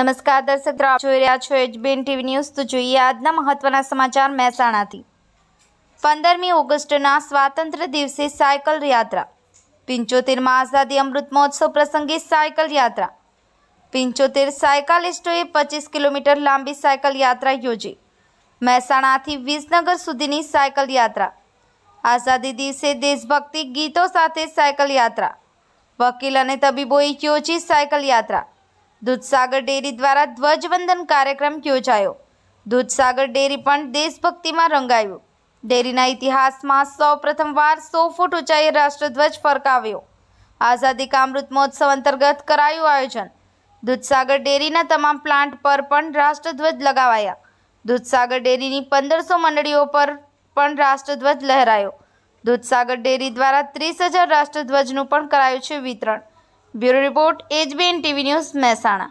नमस्कार दर्शक राव छोइरया छो एचबीन टीवी न्यूज़ तो जाइए आज ना महत्वपूर्ण समाचार महसाना थी 15મી ઓગસ્ટ ના સ્વતંત્ર દિવસે સાયકલ યાત્રા 75 મા આઝાદી અમૃત મહોત્સવ પ્રસંગે સાયકલ યાત્રા 75 સાયકલિસ્ટો એ 25 કિલોમીટર લાંબી સાયકલ યાત્રા યોજી મહેસાણા થી વિજનગર સુધીની સાયકલ યાત્રા આઝાદી દીસે દેશભક્તિ ગીતો સાથે સાયકલ યાત્રા વકીલ અને તબીબો ઈચ્યો ચી સાયકલ યાત્રા દૂધસાગર ડેરી દ્વારા ધ્વજવંદન કાર્યક્રમ યોજાયો દૂધસાગર ડેરી પણ દેશભક્તિમાં રંગાયું ડેરીના ઇતિહાસમાં સૌ પ્રથમવાર સો ફૂટ ઊંચાઈએ રાષ્ટ્રધ્વજ ફરકાવ્યો આઝાદી કા અમૃત મહોત્સવ અંતર્ગત કરાયું આયોજન દૂધસાગર ડેરીના તમામ પ્લાન્ટ પર પણ રાષ્ટ્રધ્વજ લગાવાયા દૂધસાગર ડેરીની પંદરસો મંડળીઓ પર પણ રાષ્ટ્રધ્વજ લહેરાયો દૂધસાગર ડેરી દ્વારા ત્રીસ હજાર રાષ્ટ્રધ્વજનું પણ કરાયું છે વિતરણ bureau report H B N TV news Mehsana